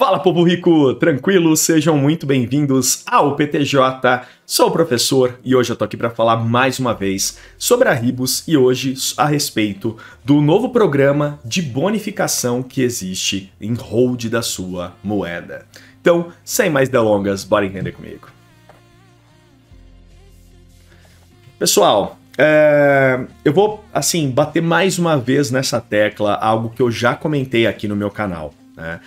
Fala, povo rico, tranquilo? Sejam muito bem-vindos ao PTJ. Sou o professor e hoje eu tô aqui para falar mais uma vez sobre a Ribos e hoje a respeito do novo programa de bonificação que existe em hold da sua moeda. Então, sem mais delongas, bora entender comigo. Pessoal, é, eu vou assim bater mais uma vez nessa tecla, algo que eu já comentei aqui no meu canal. Né?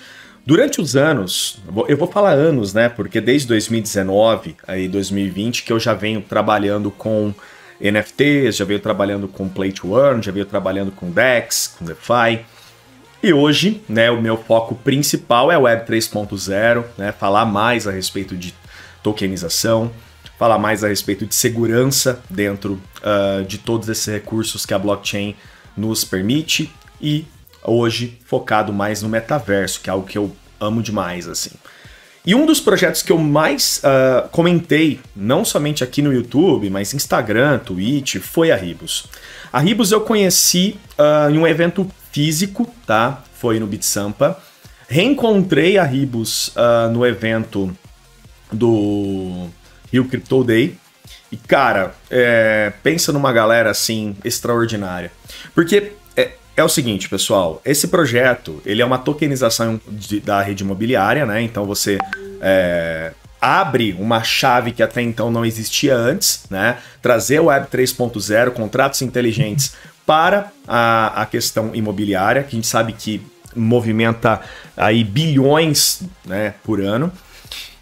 Durante os anos, eu vou falar anos, né? Porque desde 2019 aí 2020 que eu já venho trabalhando com NFTs, já venho trabalhando com Play to Earn, já venho trabalhando com DEX, com DeFi. E hoje, né, o meu foco principal é Web 3.0, né? Falar mais a respeito de tokenização, falar mais a respeito de segurança dentro uh, de todos esses recursos que a blockchain nos permite e hoje focado mais no metaverso, que é algo que eu amo demais, assim. E um dos projetos que eu mais uh, comentei, não somente aqui no YouTube, mas Instagram, Twitch, foi a Ribos. A Ribos eu conheci uh, em um evento físico, tá? Foi no Bit Sampa. Reencontrei a Ribos uh, no evento do Rio Crypto Day. E, cara, é, pensa numa galera assim extraordinária. Porque é o seguinte, pessoal, esse projeto ele é uma tokenização de, da rede imobiliária, né? Então você é, abre uma chave que até então não existia antes, né? Trazer o Web 3.0, contratos inteligentes para a, a questão imobiliária, que a gente sabe que movimenta aí bilhões né, por ano.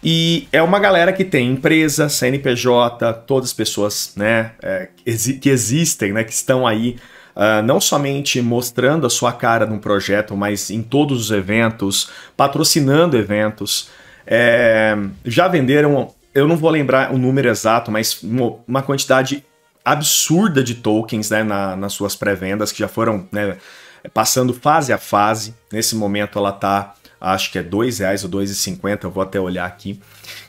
E é uma galera que tem empresa, CNPJ, todas as pessoas né, é, que existem, né, que estão aí uh, não somente mostrando a sua cara num projeto, mas em todos os eventos, patrocinando eventos. É, já venderam, eu não vou lembrar o número exato, mas uma quantidade absurda de tokens né, na, nas suas pré-vendas que já foram né, passando fase a fase. Nesse momento ela está acho que é R$ 2,00 ou R$ 2,50, eu vou até olhar aqui.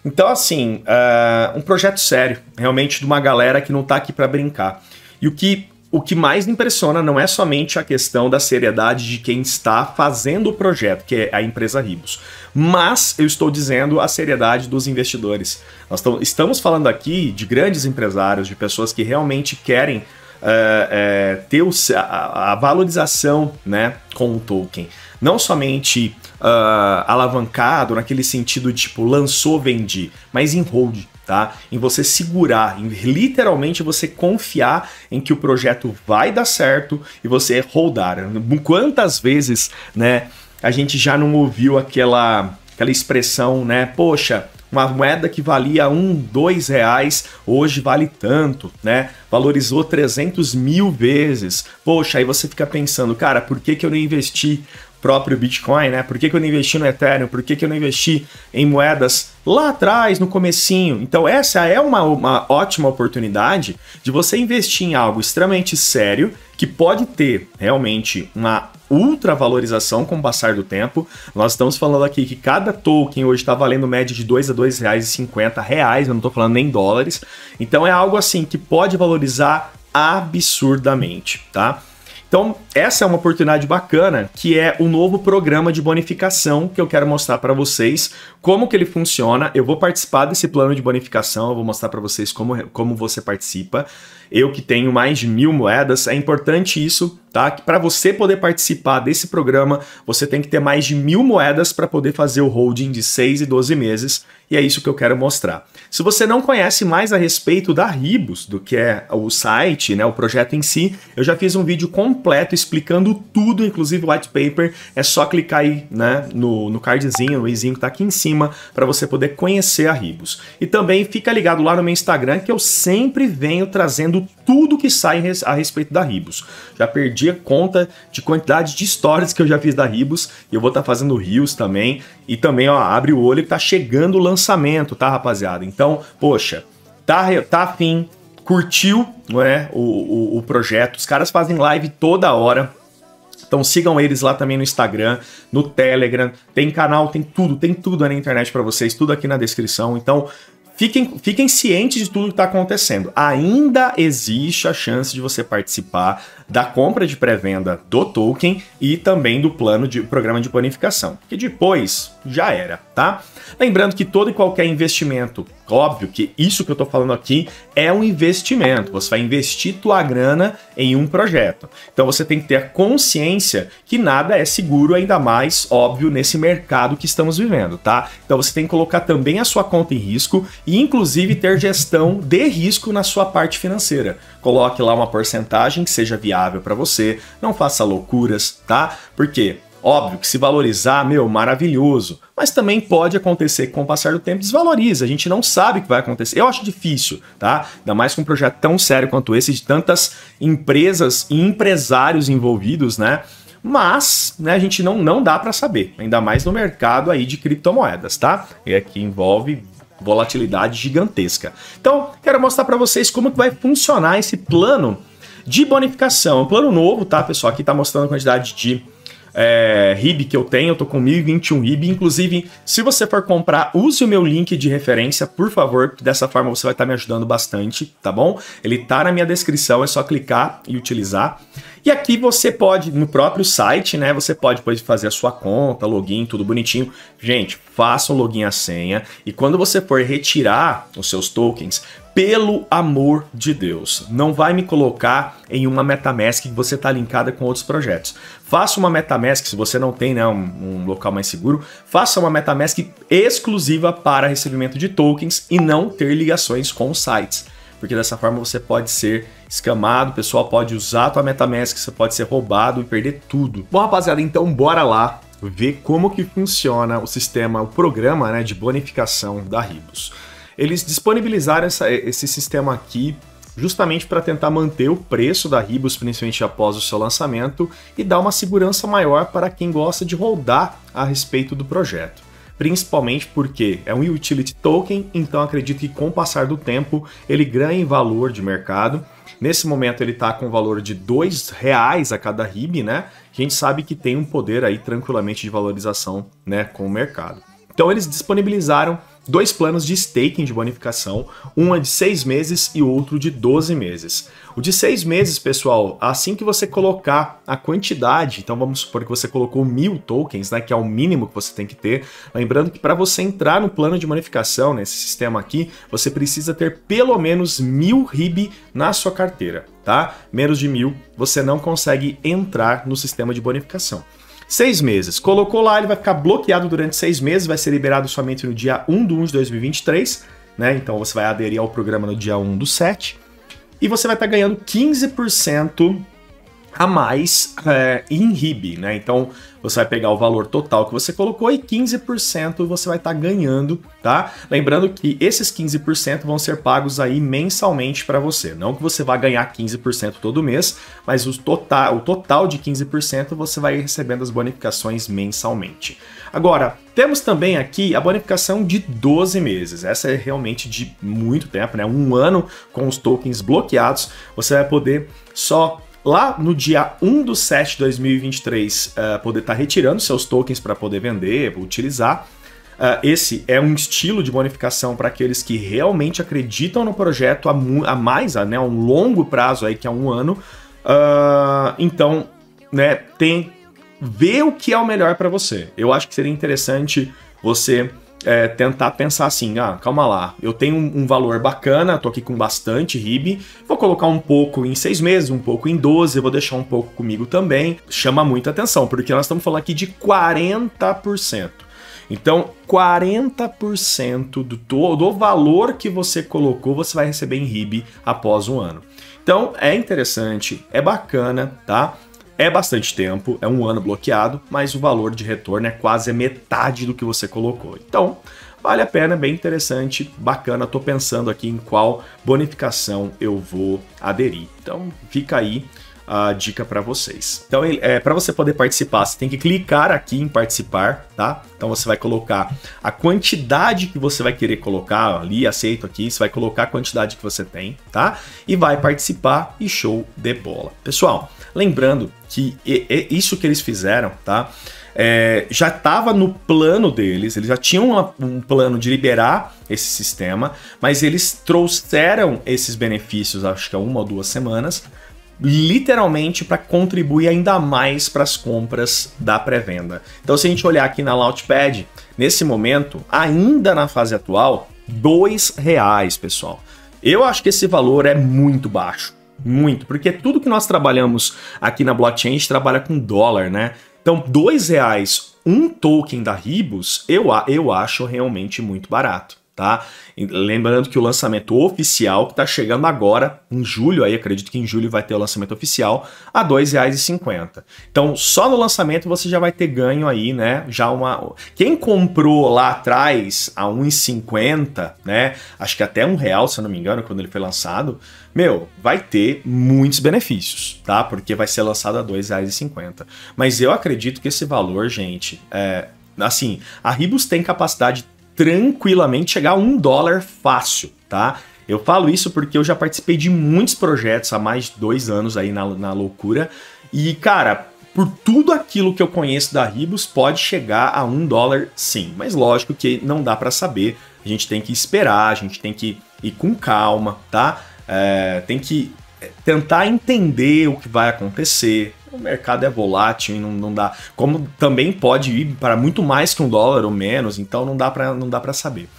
Então, assim, uh, um projeto sério, realmente de uma galera que não está aqui para brincar. E o que o que mais impressiona não é somente a questão da seriedade de quem está fazendo o projeto, que é a empresa Ribos, mas eu estou dizendo a seriedade dos investidores. Nós estamos falando aqui de grandes empresários, de pessoas que realmente querem eh, eh, ter o, a, a, valorização né, com o token. Não somente uh, alavancado naquele sentido de tipo lançou, vendi, mas em hold tá? Em você segurar, em literalmente você confiar em que o projeto vai dar certo e você rodar. Quantas vezes, né, a gente já não ouviu aquela aquela expressão, né? Poxa, uma moeda que valia um, dois reais, hoje vale tanto, né? Valorizou 300 mil vezes. Poxa, aí você fica pensando, cara, por que, que eu não investi próprio Bitcoin, né? Por que, que eu não investi no Ethereum? Por que, que eu não investi em moedas lá atrás, no comecinho? Então essa é uma, uma ótima oportunidade de você investir em algo extremamente sério, que pode ter realmente uma ultra valorização com o passar do tempo. Nós estamos falando aqui que cada token hoje está valendo média de 2 a reais e 50 reais, eu não estou falando nem dólares. Então é algo assim que pode valorizar absurdamente, tá? Então, essa é uma oportunidade bacana, que é o novo programa de bonificação que eu quero mostrar para vocês, como que ele funciona. Eu vou participar desse plano de bonificação, eu vou mostrar para vocês como, como você participa. Eu que tenho mais de mil moedas, é importante isso, tá? Que Para você poder participar desse programa, você tem que ter mais de mil moedas para poder fazer o holding de 6 e 12 meses, e é isso que eu quero mostrar. Se você não conhece mais a respeito da Ribos, do que é o site, né, o projeto em si, eu já fiz um vídeo completo explicando tudo, inclusive o white paper. É só clicar aí né, no, no cardzinho, no izinho que está aqui em cima, para você poder conhecer a Ribos. E também fica ligado lá no meu Instagram, que eu sempre venho trazendo tudo que sai a respeito da Ribos. Já perdi a conta de quantidade de histórias que eu já fiz da Ribos e eu vou estar tá fazendo rios também. E também, ó, abre o olho que tá chegando o lançamento, tá, rapaziada? Então, então, poxa, tá, tá afim, curtiu né, o, o, o projeto, os caras fazem live toda hora. Então sigam eles lá também no Instagram, no Telegram, tem canal, tem tudo, tem tudo na internet para vocês, tudo aqui na descrição. Então fiquem, fiquem cientes de tudo que está acontecendo. Ainda existe a chance de você participar da compra de pré-venda do token e também do plano de programa de planificação, que depois já era, tá? Lembrando que todo e qualquer investimento, óbvio que isso que eu tô falando aqui é um investimento. Você vai investir tua grana em um projeto. Então você tem que ter a consciência que nada é seguro, ainda mais óbvio nesse mercado que estamos vivendo, tá? Então você tem que colocar também a sua conta em risco e inclusive ter gestão de risco na sua parte financeira. Coloque lá uma porcentagem que seja viável para você, não faça loucuras, tá? Porque Óbvio que se valorizar, meu, maravilhoso. Mas também pode acontecer que com o passar do tempo desvaloriza. A gente não sabe o que vai acontecer. Eu acho difícil, tá? Ainda mais com um projeto tão sério quanto esse, de tantas empresas e empresários envolvidos, né? Mas, né, a gente não, não dá para saber. Ainda mais no mercado aí de criptomoedas, tá? E aqui envolve volatilidade gigantesca. Então, quero mostrar para vocês como que vai funcionar esse plano de bonificação. É um plano novo, tá, pessoal? Aqui tá mostrando a quantidade de é, RIB que eu tenho, eu tô com 1021 RIB. Inclusive, se você for comprar, use o meu link de referência, por favor, dessa forma você vai estar tá me ajudando bastante, tá bom? Ele tá na minha descrição, é só clicar e utilizar. E aqui você pode, no próprio site, né? Você pode depois fazer a sua conta, login, tudo bonitinho. Gente, faça o um login a senha e quando você for retirar os seus tokens, pelo amor de Deus, não vai me colocar em uma MetaMask que você está linkada com outros projetos. Faça uma MetaMask, se você não tem né, um, um, local mais seguro, faça uma MetaMask exclusiva para recebimento de tokens e não ter ligações com sites. Porque dessa forma você pode ser escamado, o pessoal pode usar a tua MetaMask, você pode ser roubado e perder tudo. Bom, rapaziada, então bora lá ver como que funciona o sistema, o programa né, de bonificação da Ribos. Eles disponibilizaram essa, esse sistema aqui justamente para tentar manter o preço da Ribos, principalmente após o seu lançamento, e dar uma segurança maior para quem gosta de rodar a respeito do projeto. Principalmente porque é um utility token, então acredito que com o passar do tempo ele ganha em valor de mercado. Nesse momento ele está com valor de R$ reais a cada RIB, né? A gente sabe que tem um poder aí tranquilamente de valorização né, com o mercado. Então eles disponibilizaram dois planos de staking de bonificação, um é de 6 meses e outro de 12 meses. O de 6 meses, pessoal, assim que você colocar a quantidade, então vamos supor que você colocou mil tokens, né, que é o mínimo que você tem que ter, lembrando que para você entrar no plano de bonificação, nesse sistema aqui, você precisa ter pelo menos mil RIB na sua carteira, tá? Menos de mil, você não consegue entrar no sistema de bonificação. Seis meses. Colocou lá, ele vai ficar bloqueado durante seis meses, vai ser liberado somente no dia 1 de 1 de 2023, né? Então você vai aderir ao programa no dia 1 do 7. E você vai estar tá ganhando 15% a mais é, RIB, né? Então você vai pegar o valor total que você colocou e 15% você vai estar tá ganhando, tá? Lembrando que esses 15% vão ser pagos aí mensalmente para você. Não que você vá ganhar 15% todo mês, mas o total, o total de 15% você vai recebendo as bonificações mensalmente. Agora, temos também aqui a bonificação de 12 meses. Essa é realmente de muito tempo, né? Um ano com os tokens bloqueados, você vai poder só lá no dia 1 do 7 de 2023 uh, poder estar tá retirando seus tokens para poder vender, utilizar. Uh, esse é um estilo de bonificação para aqueles que realmente acreditam no projeto a, a mais, a, né, a um longo prazo aí, que é um ano. Uh, então, né, tem. Vê o que é o melhor para você. Eu acho que seria interessante você é, tentar pensar assim, ah, calma lá, eu tenho um, valor bacana, tô aqui com bastante RIB, vou colocar um pouco em seis meses, um pouco em 12, vou deixar um pouco comigo também. Chama muita atenção, porque nós estamos falando aqui de 40%. Então, 40% do todo o valor que você colocou, você vai receber em RIB após um ano. Então, é interessante, é bacana, tá? É bastante tempo, é um ano bloqueado, mas o valor de retorno é quase a metade do que você colocou. Então, vale a pena, bem interessante, bacana. Estou pensando aqui em qual bonificação eu vou aderir. Então, fica aí a dica para vocês. Então, é, para você poder participar, você tem que clicar aqui em participar, tá? Então você vai colocar a quantidade que você vai querer colocar ali, aceito aqui, você vai colocar a quantidade que você tem, tá? E vai participar e show de bola. Pessoal, lembrando que isso que eles fizeram, tá? É, já estava no plano deles, eles já tinham uma, um plano de liberar esse sistema, mas eles trouxeram esses benefícios, acho que há uma ou duas semanas, literalmente para contribuir ainda mais para as compras da pré-venda. Então, se a gente olhar aqui na Launchpad, nesse momento, ainda na fase atual, dois reais, pessoal. Eu acho que esse valor é muito baixo, muito, porque tudo que nós trabalhamos aqui na blockchain a gente trabalha com dólar, né? Então, dois reais um token da Ribos, eu, eu acho realmente muito barato tá? Lembrando que o lançamento oficial que está chegando agora, em julho, aí acredito que em julho vai ter o lançamento oficial, a R$ 2,50. Então, só no lançamento você já vai ter ganho aí, né? Já uma. Quem comprou lá atrás a R$ 1,50, né? Acho que até um real, se eu não me engano, quando ele foi lançado, meu, vai ter muitos benefícios, tá? Porque vai ser lançado a R$ 2,50. Mas eu acredito que esse valor, gente, é assim, a Ribus tem capacidade tranquilamente chegar a um dólar fácil, tá? Eu falo isso porque eu já participei de muitos projetos há mais de dois anos aí na, na loucura. E, cara, por tudo aquilo que eu conheço da Ribos, pode chegar a um dólar sim. Mas lógico que não dá para saber. A gente tem que esperar, a gente tem que ir com calma, tá? É, tem que é, tentar entender o que vai acontecer. O mercado é volátil e não, não dá. Como também pode ir para muito mais que um dólar ou menos, então não dá para não dá para saber.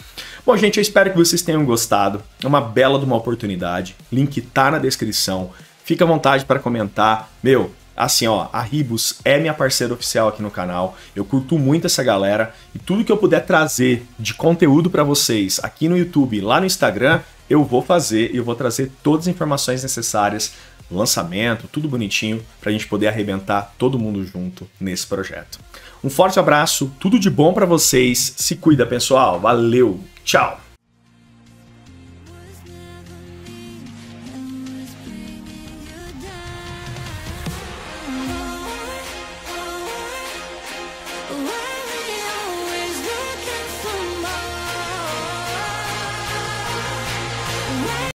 Bom, gente, eu espero que vocês tenham gostado. É uma bela de uma oportunidade. Link tá na descrição. Fica à vontade para comentar. Meu, assim, ó, a Ribus é minha parceira oficial aqui no canal. Eu curto muito essa galera e tudo que eu puder trazer de conteúdo para vocês aqui no YouTube, lá no Instagram, eu vou fazer e eu vou trazer todas as informações necessárias, lançamento, tudo bonitinho para a gente poder arrebentar todo mundo junto nesse projeto. Um forte abraço, tudo de bom para vocês. Se cuida, pessoal. Valeu. Tchau.